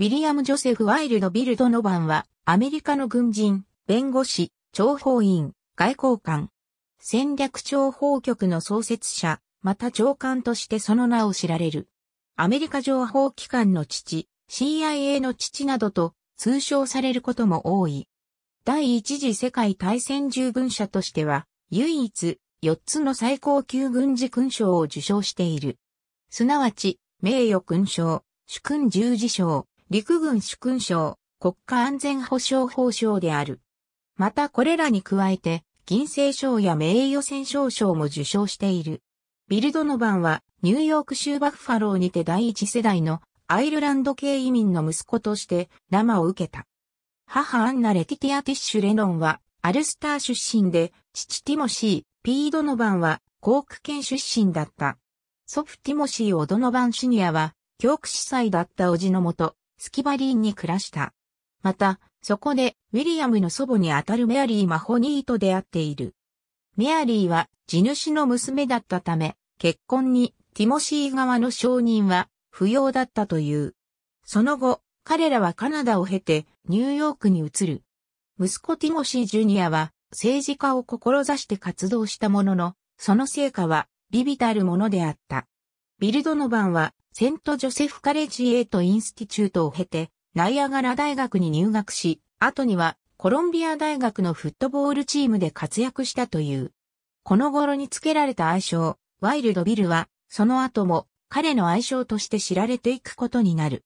ウィリアム・ジョセフ・ワイルド・ビルド・ノバンは、アメリカの軍人、弁護士、諜報員、外交官、戦略諜報局の創設者、また長官としてその名を知られる。アメリカ情報機関の父、CIA の父などと通称されることも多い。第一次世界大戦従軍者としては、唯一、4つの最高級軍事勲章を受章している。すなわち、名誉勲章、主勲十字章、陸軍主勲章、国家安全保障法章である。またこれらに加えて、銀星賞や名誉戦勝賞も受賞している。ビルドノバンは、ニューヨーク州バッファローにて第一世代のアイルランド系移民の息子として生を受けた。母アンナ・レティティア・ティッシュ・レノンは、アルスター出身で、父ティモシー、ピー・ドノバンは、コーク県出身だった。祖父ティモシー・オドノバンシニアは、教区司祭だった叔父のもと、スキバリンに暮らした。また、そこでウィリアムの祖母にあたるメアリー・マホニーと出会っている。メアリーは地主の娘だったため、結婚にティモシー側の承認は不要だったという。その後、彼らはカナダを経てニューヨークに移る。息子ティモシー・ジュニアは政治家を志して活動したものの、その成果は微々たるものであった。ビルドノバンはセント・ジョセフ・カレジエート・インスティチュートを経て、ナイアガラ大学に入学し、後にはコロンビア大学のフットボールチームで活躍したという。この頃に付けられた愛称、ワイルド・ビルは、その後も彼の愛称として知られていくことになる。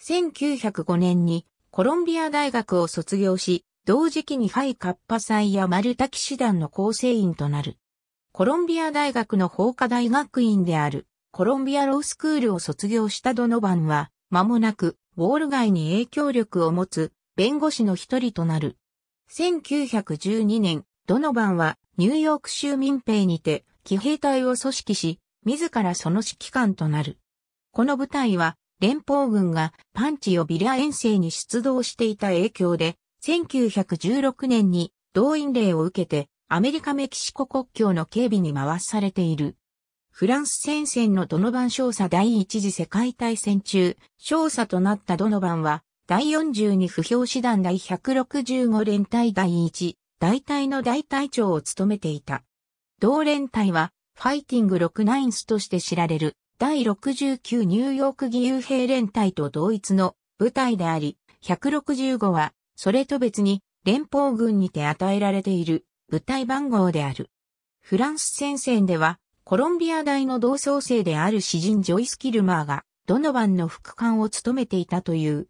1905年にコロンビア大学を卒業し、同時期にファイカッパ祭やマルタ騎士団の構成員となる。コロンビア大学の法科大学院であるコロンビアロースクールを卒業したドノバンは、間もなく、ウォール街に影響力を持つ、弁護士の一人となる。1912年、ドノバンは、ニューヨーク州民兵にて、騎兵隊を組織し、自らその指揮官となる。この部隊は、連邦軍がパンチをビア遠征に出動していた影響で、1916年に動員令を受けて、アメリカメキシコ国境の警備に回されている。フランス戦線のドノバン少佐第一次世界大戦中、少佐となったドノバンは、第42不評師団第165連隊第1、大隊の大隊長を務めていた。同連隊は、ファイティング6ナインスとして知られる、第69ニューヨーク義勇兵連隊と同一の部隊であり、165は、それと別に、連邦軍にて与えられている、部隊番号である。フランス戦線では、コロンビア大の同窓生である詩人ジョイス・キルマーが、ドノバンの副官を務めていたという。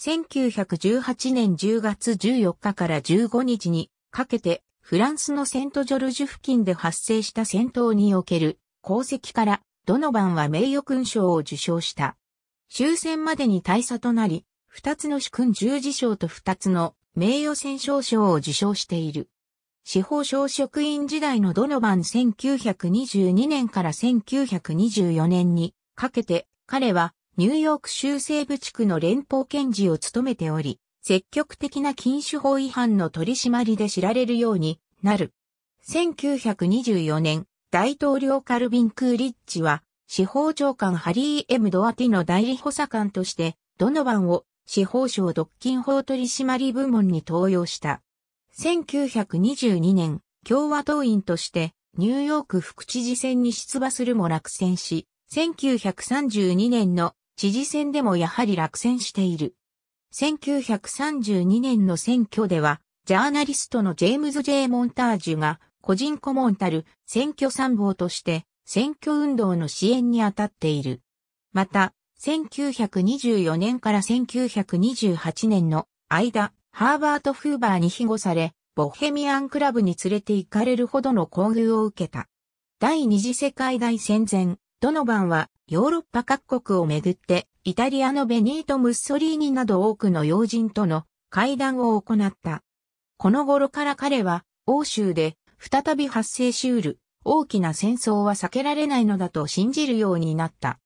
1918年10月14日から15日にかけて、フランスのセントジョルジュ付近で発生した戦闘における功績から、ドノバンは名誉勲章を受章した。終戦までに大佐となり、二つの主君十字章と二つの名誉戦勝賞を受賞している。司法省職員時代のドノバン1922年から1924年にかけて彼はニューヨーク州西部地区の連邦検事を務めており、積極的な禁酒法違反の取り締まりで知られるようになる。1924年、大統領カルビン・クーリッチは、司法長官ハリー・エム・ドアティの代理補佐官として、ドノバンを司法省独禁法取締部門に登用した。1922年、共和党員としてニューヨーク副知事選に出馬するも落選し、1932年の知事選でもやはり落選している。1932年の選挙では、ジャーナリストのジェームズ・ジェイ・モンタージュが個人顧問たる選挙参謀として選挙運動の支援に当たっている。また、1924年から1928年の間、ハーバート・フーバーに庇護され、ボヘミアンクラブに連れて行かれるほどの厚遇を受けた。第二次世界大戦前、ドノバンはヨーロッパ各国をめぐって、イタリアのベニート・ムッソリーニなど多くの要人との会談を行った。この頃から彼は、欧州で再び発生しうる大きな戦争は避けられないのだと信じるようになった。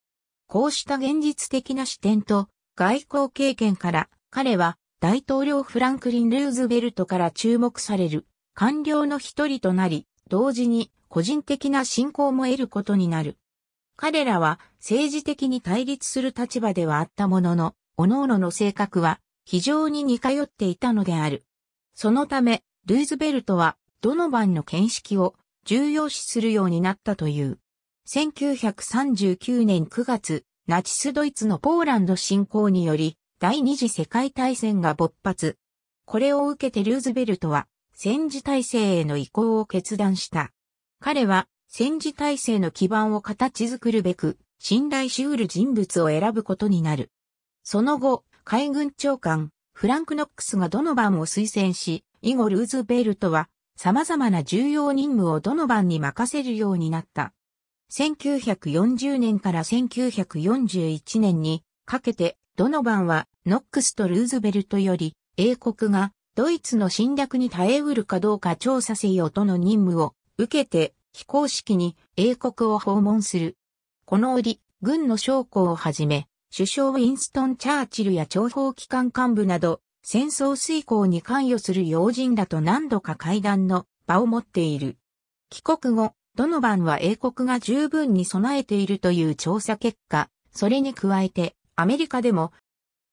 こうした現実的な視点と外交経験から、彼は大統領フランクリン・ルーズベルトから注目される官僚の一人となり、同時に個人的な信仰も得ることになる。彼らは政治的に対立する立場ではあったものの、各々の性格は非常に似通っていたのである。そのため、ルーズベルトはドノバンの見識を重要視するようになったという。1939年9月、ナチスドイツのポーランド侵攻により、第二次世界大戦が勃発。これを受けてルーズベルトは戦時体制への移行を決断した。彼は戦時体制の基盤を形作るべく信頼しうる人物を選ぶことになる。その後、海軍長官、フランク・ノックスがドノバンを推薦し、以後ルーズベルトは様々な重要任務をドノバンに任せるようになった。1940年から1941年にかけてドノバンはノックスとルーズベルトより、英国がドイツの侵略に耐えうるかどうか調査せよとの任務を受けて非公式に英国を訪問する。この折、軍の将校をはじめ、首相ウィンストン・チャーチルや諜報機関幹部など、戦争遂行に関与する要人らと何度か会談の場を持っている。帰国後、どの番は英国が十分に備えているという調査結果、それに加えて、アメリカでも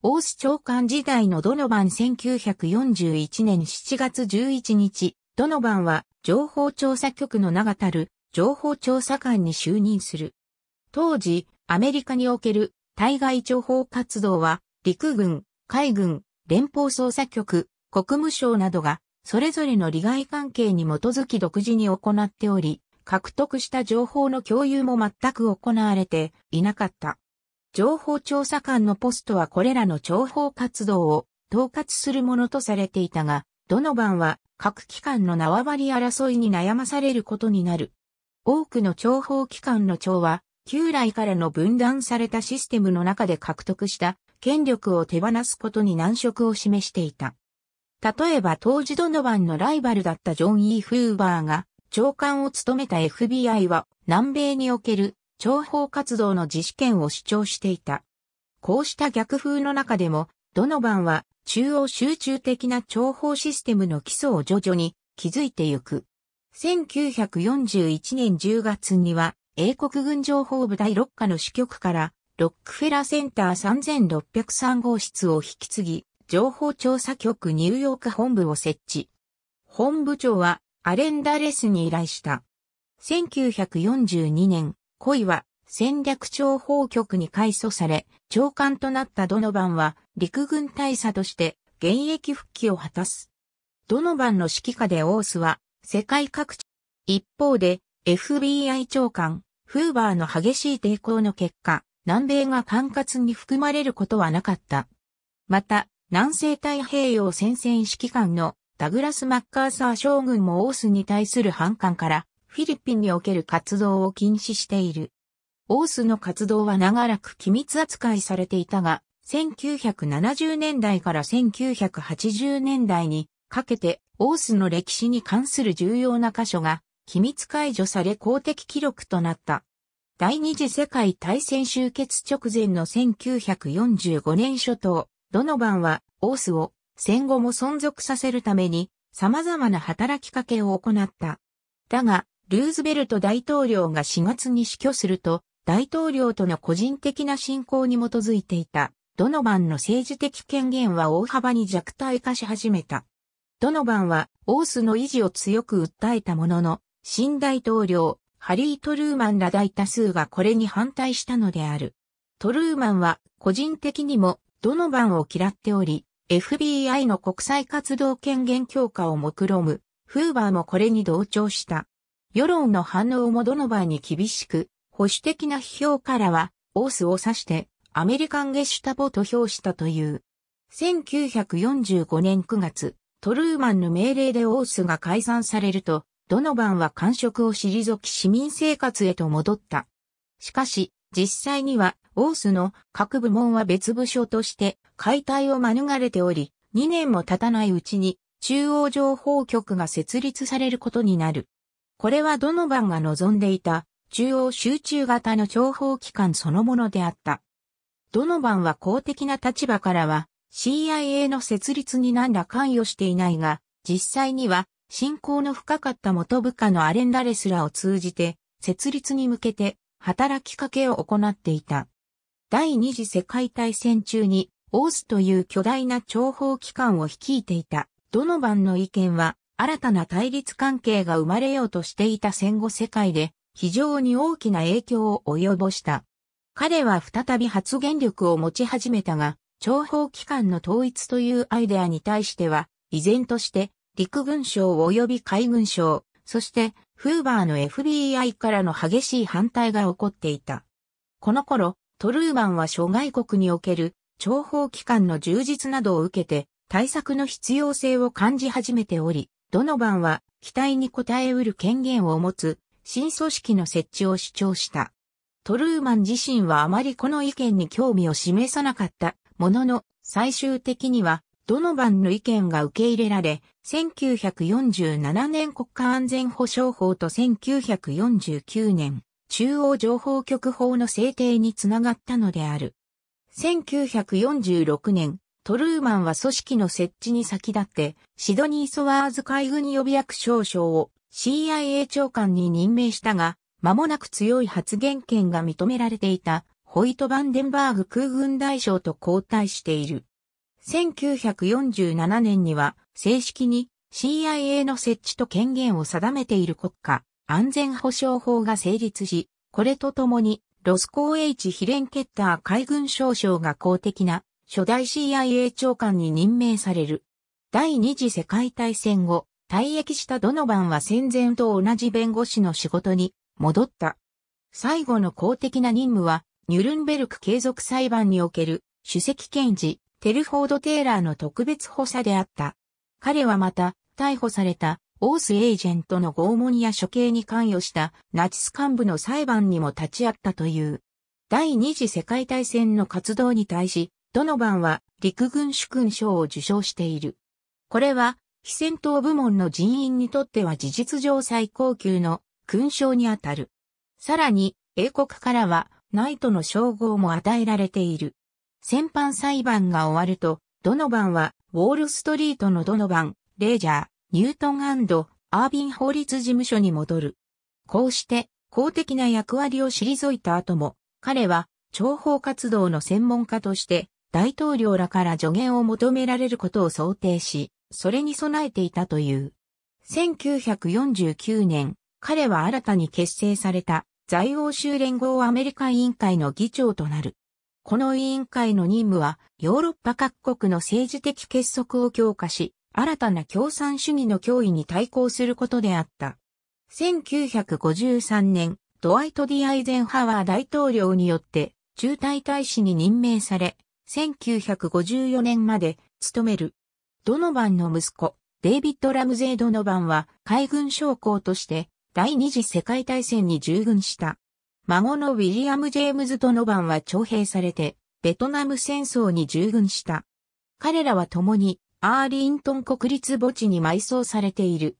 大須長官時代のドノバン1941年7月11日、ドノバンは情報調査局の長たる情報調査官に就任する。当時、アメリカにおける対外情報活動は陸軍、海軍、連邦捜査局、国務省などがそれぞれの利害関係に基づき独自に行っており、獲得した情報の共有も全く行われていなかった。情報調査官のポストはこれらの情報活動を統括するものとされていたが、ドノバンは各機関の縄張り争いに悩まされることになる。多くの情報機関の長は、旧来からの分断されたシステムの中で獲得した権力を手放すことに難色を示していた。例えば当時ドノバンのライバルだったジョン・イー・フーバーが長官を務めた FBI は南米における諜報活動の自主権を主張していた。こうした逆風の中でも、ドノバンは中央集中的な諜報システムの基礎を徐々に築いてゆく。1941年10月には、英国軍情報部第6課の支局から、ロックフェラセンター3603号室を引き継ぎ、情報調査局ニューヨーク本部を設置。本部長はアレンダレスに依頼した。1942年、恋は戦略情報局に改組され、長官となったドノバンは陸軍大佐として現役復帰を果たす。ドノバンの指揮下でオースは世界各地、一方で FBI 長官、フーバーの激しい抵抗の結果、南米が管轄に含まれることはなかった。また、南西太平洋戦線指揮官のダグラス・マッカーサー将軍もオースに対する反感からフィリピンにおける活動を禁止している。オースの活動は長らく機密扱いされていたが、1970年代から1980年代にかけて、オースの歴史に関する重要な箇所が機密解除され公的記録となった。第二次世界大戦終結直前の1945年初頭、ドノバンはオースを戦後も存続させるために様々な働きかけを行った。だが、ルーズベルト大統領が4月に死去すると、大統領との個人的な信仰に基づいていた、ドノバンの政治的権限は大幅に弱体化し始めた。ドノバンは、オースの維持を強く訴えたものの、新大統領、ハリー・トルーマンら大多数がこれに反対したのである。トルーマンは、個人的にも、ドノバンを嫌っており、FBI の国際活動権限強化を目論む、フーバーもこれに同調した。世論の反応もドノバーに厳しく、保守的な批評からは、オースを指して、アメリカンゲシュタポと評したという。1945年9月、トルーマンの命令でオースが解散されると、ドノバンは官職を退き市民生活へと戻った。しかし、実際には、オースの各部門は別部署として解体を免れており、2年も経たないうちに中央情報局が設立されることになる。これはドノバンが望んでいた中央集中型の諜報機関そのものであった。ドノバンは公的な立場からは CIA の設立に何ら関与していないが、実際には信仰の深かった元部下のアレンダレスらを通じて、設立に向けて働きかけを行っていた。第二次世界大戦中に、オースという巨大な諜報機関を率いていた。ドノバンの意見は、新たな対立関係が生まれようとしていた戦後世界で非常に大きな影響を及ぼした。彼は再び発言力を持ち始めたが、諜報機関の統一というアイデアに対しては、依然として陸軍省及び海軍省、そしてフーバーの FBI からの激しい反対が起こっていた。この頃、トルーマンは諸外国における諜報機関の充実などを受けて対策の必要性を感じ始めており、ドノバンは期待に応えうる権限を持つ新組織の設置を主張した。トルーマン自身はあまりこの意見に興味を示さなかったものの最終的にはドノバンの意見が受け入れられ、1947年国家安全保障法と1949年中央情報局法の制定につながったのである。1946年、トルーマンは組織の設置に先立って、シドニー・ソワーズ海軍予備役少将を CIA 長官に任命したが、間もなく強い発言権が認められていた、ホイト・バンデンバーグ空軍大将と交代している。1947年には、正式に CIA の設置と権限を定めている国家安全保障法が成立し、これとともにロスコー・エイチ・ヒレンケッター海軍少将が公的な初代 CIA 長官に任命される。第二次世界大戦後、退役したドノバンは戦前と同じ弁護士の仕事に戻った。最後の公的な任務は、ニュルンベルク継続裁判における主席検事、テルフォード・テイラーの特別補佐であった。彼はまた、逮捕されたオースエージェントの拷問や処刑に関与したナチス幹部の裁判にも立ち会ったという。第二次世界大戦の活動に対し、ドノバンは陸軍主勲章を受章している。これは、非戦闘部門の人員にとっては事実上最高級の勲章にあたる。さらに、英国からは、ナイトの称号も与えられている。戦犯裁判が終わると、ドノバンは、ウォールストリートのドノバン、レイジャー、ニュートンアービン法律事務所に戻る。こうして、公的な役割を退いた後も、彼は、諜報活動の専門家として、大統領らから助言を求められることを想定し、それに備えていたという。1949年、彼は新たに結成された在欧州連合アメリカ委員会の議長となる。この委員会の任務は、ヨーロッパ各国の政治的結束を強化し、新たな共産主義の脅威に対抗することであった。1953年、ドワイト・ディ・アイゼンハワー大統領によって、中大大使に任命され、1954年まで務める。ドノバンの息子、デイビッド・ラムゼイ・ドノバンは海軍将校として第二次世界大戦に従軍した。孫のウィリアム・ジェームズ・ドノバンは徴兵されてベトナム戦争に従軍した。彼らは共にアーリントン国立墓地に埋葬されている。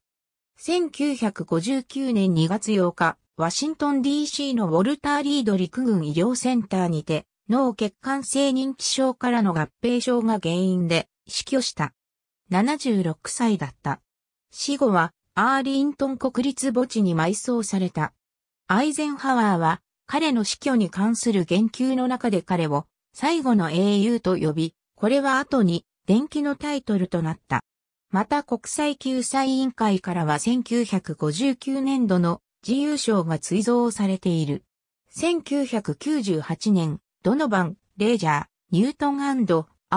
1959年2月8日、ワシントン DC のウォルター・リード陸軍医療センターにて、脳血管性認知症からの合併症が原因で死去した。76歳だった。死後はアーリントン国立墓地に埋葬された。アイゼンハワーは彼の死去に関する言及の中で彼を最後の英雄と呼び、これは後に伝記のタイトルとなった。また国際救済委員会からは1959年度の自由賞が追贈されている。1998年、ドノバン、レイジャー、ニュートンア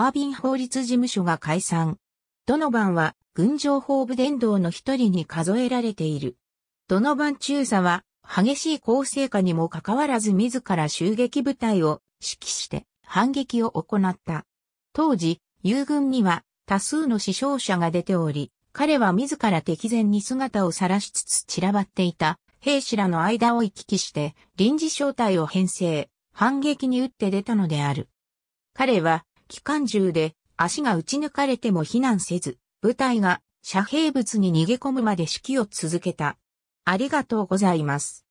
ービン法律事務所が解散。ドノバンは軍情報部伝道の一人に数えられている。ドノバン中佐は激しい構成下にもかかわらず自ら襲撃部隊を指揮して反撃を行った。当時、友軍には多数の死傷者が出ており、彼は自ら敵前に姿を晒しつつ散らばっていた兵士らの間を行き来して臨時招待を編成。反撃に打って出たのである。彼は、機関銃で足が撃ち抜かれても避難せず、部隊が遮蔽物に逃げ込むまで指揮を続けた。ありがとうございます。